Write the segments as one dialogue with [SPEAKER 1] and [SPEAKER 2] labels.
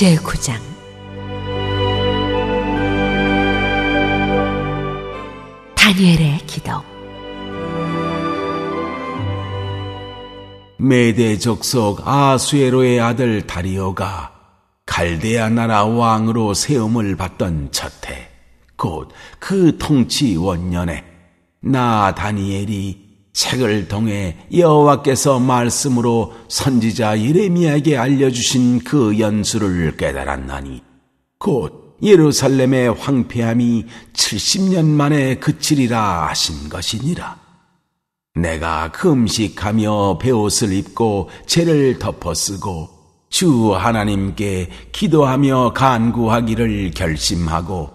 [SPEAKER 1] 제9장 다니엘의 기도 메대 적속 아수에로의 아들 다리오가 갈대아 나라 왕으로 세움을 받던 첫해 곧 그 통치 원년에 나 다니엘이 책을 통해 여호와께서 말씀으로 선지자 예레미야에게 알려주신 그 연수를 깨달았나니 곧 예루살렘의 황폐함이 70년 만에 그치리라 하신 것이니라. 내가 금식하며 배옷을 입고 죄를 덮어쓰고 주 하나님께 기도하며 간구하기를 결심하고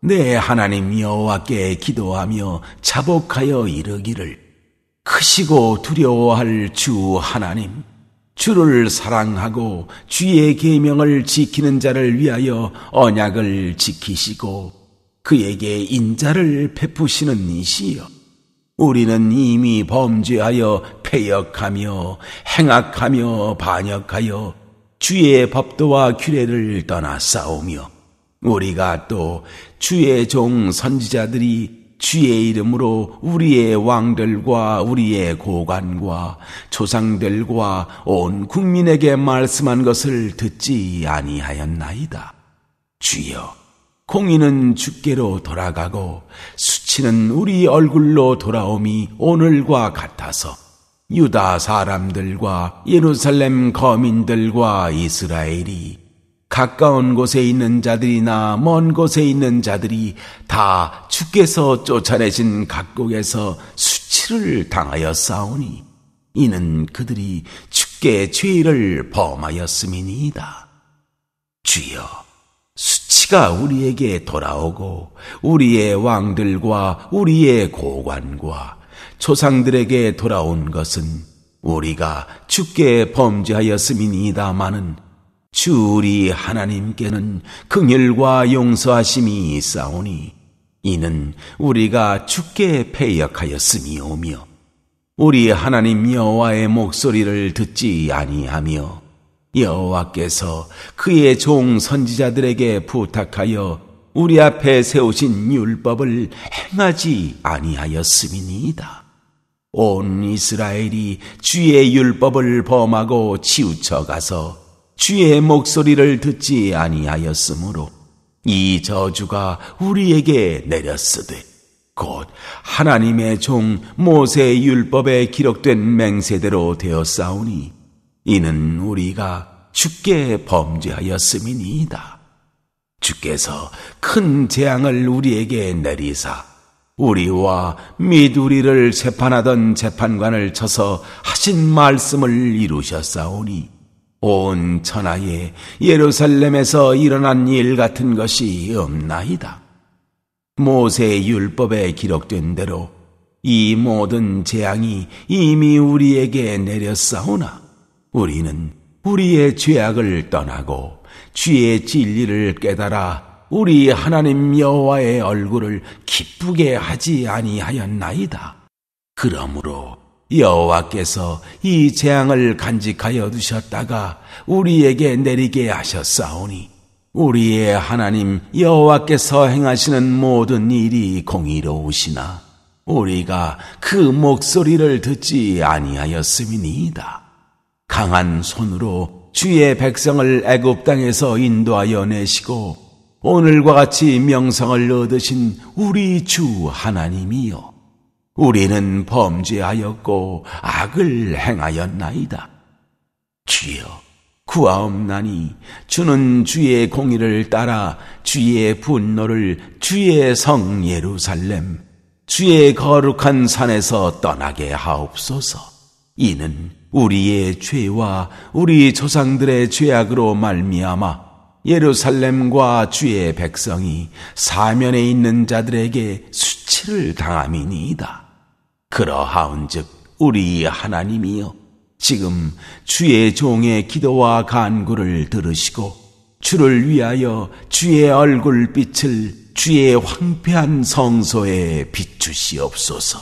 [SPEAKER 1] 내 하나님 여호와께 기도하며 자복하여 이르기를 크시고 두려워할 주 하나님, 주를 사랑하고 주의 계명을 지키는 자를 위하여 언약을 지키시고 그에게 인자를 베푸시는 이시여. 우리는 이미 범죄하여 폐역하며 행악하며 반역하여 주의 법도와 규례를 떠나 싸우며 우리가 또 주의 종 선지자들이 주의 이름으로 우리의 왕들과 우리의 고관과 조상들과 온 국민에게 말씀한 것을 듣지 아니하였나이다. 주여, 공인은 주께로 돌아가고 수치는 우리 얼굴로 돌아옴이 오늘과 같아서 유다 사람들과 예루살렘 거민들과 이스라엘이 가까운 곳에 있는 자들이나 먼 곳에 있는 자들이 다 주께서 쫓아내신 각국에서 수치를 당하여 싸우니 이는 그들이 주께 죄를 범하였음이니이다. 주여 수치가 우리에게 돌아오고 우리의 왕들과 우리의 고관과 조상들에게 돌아온 것은 우리가 주께 범죄하였음이니이다마는 주리 하나님께는 긍휼과 용서하심이 있사오니 이는 우리가 죽게 패역하였음이오며 우리 하나님 여호와의 목소리를 듣지 아니하며 여호와께서 그의 종 선지자들에게 부탁하여 우리 앞에 세우신 율법을 행하지 아니하였음이니이다. 온 이스라엘이 주의 율법을 범하고 치우쳐 가서 주의 목소리를 듣지 아니하였으므로 이 저주가 우리에게 내렸으되 곧 하나님의 종모세 율법에 기록된 맹세대로 되었사오니 이는 우리가 죽게 범죄하였음이니이다. 주께서 큰 재앙을 우리에게 내리사 우리와 미두리를 재판하던 재판관을 쳐서 하신 말씀을 이루셨사오니 온 천하에 예루살렘에서 일어난 일 같은 것이 없나이다. 모세 율법에 기록된 대로 이 모든 재앙이 이미 우리에게 내렸사오나 우리는 우리의 죄악을 떠나고 주의 진리를 깨달아 우리 하나님 여호와의 얼굴을 기쁘게 하지 아니하였나이다. 그러므로 여호와께서 이 재앙을 간직하여 두셨다가 우리에게 내리게 하셨사오니 우리의 하나님 여호와께서 행하시는 모든 일이 공의로우시나 우리가 그 목소리를 듣지 아니하였음이니이다. 강한 손으로 주의 백성을 애굽 땅에서 인도하여 내시고 오늘과 같이 명성을 얻으신 우리 주 하나님이여 우리는 범죄하였고 악을 행하였나이다. 주여, 구하옵나니 주는 주의 공의를 따라 주의 분노를 주의 성 예루살렘, 주의 거룩한 산에서 떠나게 하옵소서. 이는 우리의 죄와 우리 조상들의 죄악으로 말미암아 예루살렘과 주의 백성이 사면에 있는 자들에게 수치를 당함이니이다. 그러하온즉 우리 하나님이여 지금 주의 종의 기도와 간구를 들으시고 주를 위하여 주의 얼굴빛을 주의 황폐한 성소에 비추시옵소서.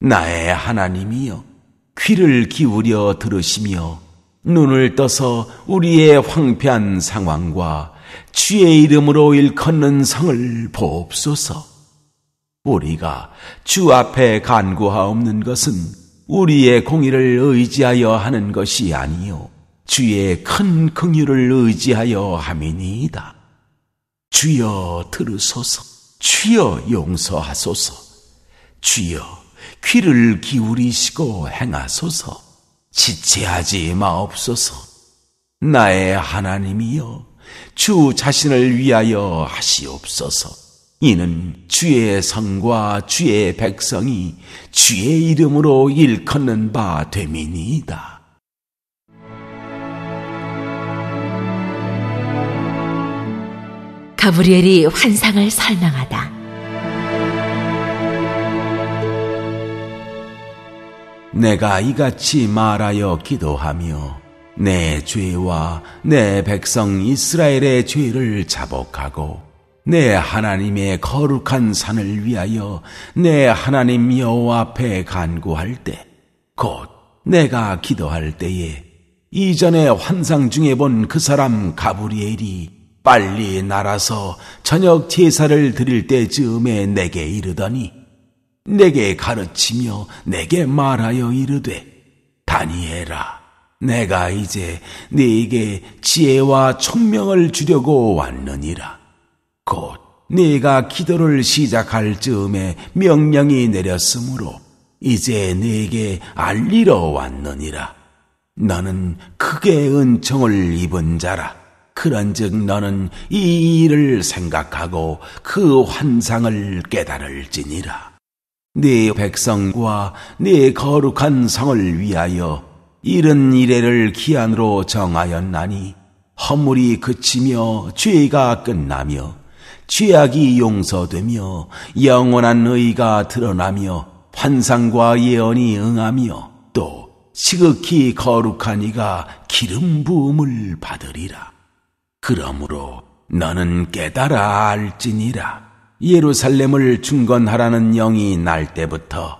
[SPEAKER 1] 나의 하나님이여 귀를 기울여 들으시며 눈을 떠서 우리의 황폐한 상황과 주의 이름으로 일컫는 성을 보옵소서. 우리가 주 앞에 간구하옵는 것은 우리의 공의를 의지하여 하는 것이 아니요 주의 큰 긍휼을 의지하여 함이니이다. 주여 들으소서, 주여 용서하소서, 주여 귀를 기울이시고 행하소서, 지체하지 마옵소서. 나의 하나님이여, 주 자신을 위하여 하시옵소서. 이는 주의 성과 주의 백성이 주의 이름으로 일컫는 바 되민이다. 가브리엘이 환상을 설명하다. 내가 이같이 말하여 기도하며 내 죄와 내 백성 이스라엘의 죄를 자복하고 내 하나님의 거룩한 산을 위하여 내 하나님 여호와 앞에 간구할 때, 곧 내가 기도할 때에 이전에 환상 중에 본 그 사람 가브리엘이 빨리 날아서 저녁 제사를 드릴 때 즈음에 내게 이르더니 내게 가르치며 내게 말하여 이르되 다니엘아 내가 이제 네게 지혜와 총명을 주려고 왔느니라 곧 네가 기도를 시작할 즈음에 명령이 내렸으므로 이제 네게 알리러 왔느니라. 너는 크게 은총을 입은 자라. 그런즉 너는 이 일을 생각하고 그 환상을 깨달을지니라. 네 백성과 네 거룩한 성을 위하여 이른 이래를 기한으로 정하였나니 허물이 그치며 죄가 끝나며 죄악이 용서되며 영원한 의가 드러나며 환상과 예언이 응하며 또 지극히 거룩한 이가 기름 부음을 받으리라. 그러므로 너는 깨달아 알지니라. 예루살렘을 중건하라는 영이 날 때부터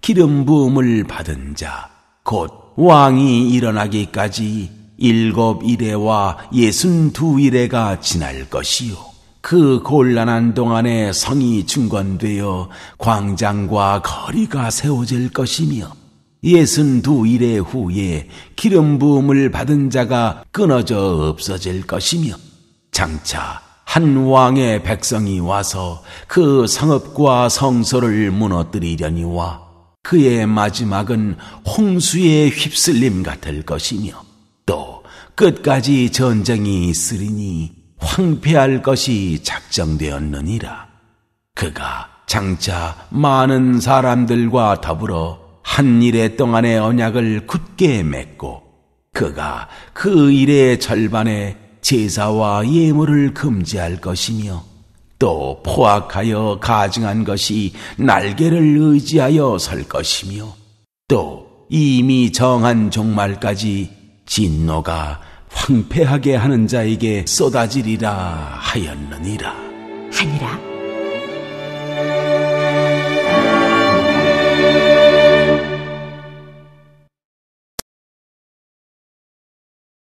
[SPEAKER 1] 기름 부음을 받은 자, 곧 왕이 일어나기까지 일곱 이래와 예순 두 이래가 지날 것이요. 그 곤란한 동안에 성이 중건되어 광장과 거리가 세워질 것이며 예순 두 일의 후에 기름 부음을 받은 자가 끊어져 없어질 것이며 장차 한 왕의 백성이 와서 그 성읍과 성소를 무너뜨리려니와 그의 마지막은 홍수의 휩쓸림 같을 것이며 또 끝까지 전쟁이 있으리니 황폐할 것이 작정되었느니라. 그가 장차 많은 사람들과 더불어 한 일의 동안의 언약을 굳게 맺고 그가 그 일의 절반에 제사와 예물을 금지할 것이며 또 포악하여 가증한 것이 날개를 의지하여 설 것이며 또 이미 정한 종말까지 진노가 황폐하게 하는 자에게 쏟아지리라 하였느니라. 하니라.